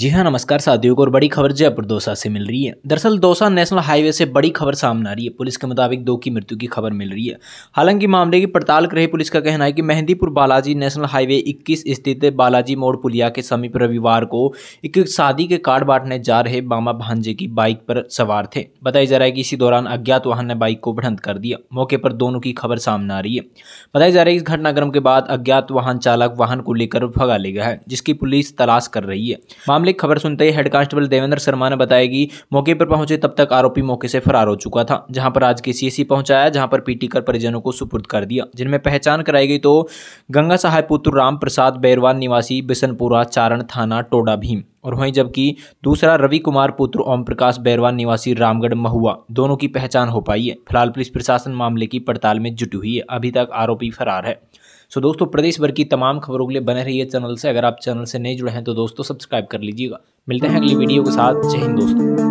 जी हाँ नमस्कार साथियों को और बड़ी खबर जयपुर दौसा से मिल रही है दरअसल दौसा नेशनल हाईवे से बड़ी खबर सामने आ रही है पुलिस के मुताबिक दो की मृत्यु की खबर मिल रही है हालांकि मामले की पड़ताल कर रही पुलिस का कहना है कि मेहंदीपुर बालाजी नेशनल हाईवे 21 स्थित बालाजी मोड़ पुलिया के समीप रविवार को एक शादी के कार्ड बांटने जा रहे मामा भांजे की बाइक पर सवार थे बताया जा रहा है कि इसी दौरान अज्ञात वाहन ने बाइक को भिड़ंत कर दिया मौके पर दोनों की खबर सामने आ रही है बताया जा रहा है इस घटनाक्रम के बाद अज्ञात वाहन चालक वाहन को लेकर भगा ले गया है जिसकी पुलिस तलाश कर रही है मामले की खबर सुनते ही हेड कांस्टेबल देवेंद्र शर्मा ने बताया कि मौके पर पहुंचे तब तक आरोपी मौके से फरार हो चुका था जहां पर आज के सीएसी पहुंचाया जहां पर पीटी कर परिजनों को सुपुर्द कर दिया जिनमें पहचान कराई गई तो गंगा साहेब पुत्र राम प्रसाद बैरवान निवासी बिशनपुरा चारण थाना टोडा भीम और वहीं जबकि दूसरा रवि कुमार पुत्र ओम प्रकाश बैरवान निवासी रामगढ़ महुआ दोनों की पहचान हो पाई है फिलहाल पुलिस प्रशासन मामले की पड़ताल में जुटी हुई है अभी तक आरोपी फरार है सो दोस्तों प्रदेश भर की तमाम खबरों के लिए बने रहिए चैनल से अगर आप चैनल से नहीं जुड़े हैं तो दोस्तों सब्सक्राइब कर लीजिएगा मिलते हैं अगली वीडियो के साथ जय हिंद दोस्तों